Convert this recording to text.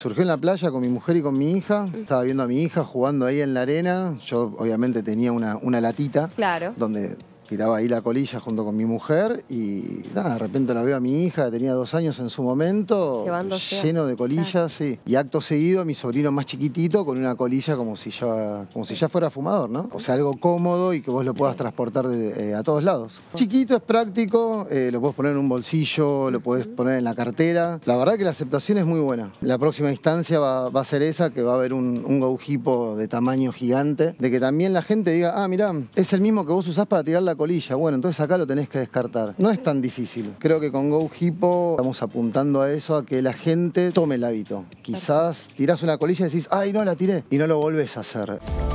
Surgió en la playa con mi mujer y con mi hija. Estaba viendo a mi hija jugando ahí en la arena. Yo obviamente tenía una, una latita. Claro. Donde tiraba ahí la colilla junto con mi mujer y de repente la veo a mi hija, que tenía dos años en su momento, lleno de colillas, Y acto seguido, a mi sobrino más chiquitito con una colilla como si ya, como si ya fuera fumador, ¿no? O sea, algo cómodo y que vos lo puedas transportar eh, a todos lados. Chiquito, es práctico, eh, lo podés poner en un bolsillo, lo podés poner en la cartera. La verdad que la aceptación es muy buena. La próxima instancia va, a ser esa, que va a haber un, un gaujipo de tamaño gigante, de que también la gente diga, ah, mirá, es el mismo que vos usás para tirar la colilla. Bueno, entonces acá lo tenés que descartar. No es tan difícil. Creo que con Go Hippo estamos apuntando a eso, a que la gente tome el hábito. Quizás tirás una colilla y decís, ay, no la tiré, y no lo volvés a hacer.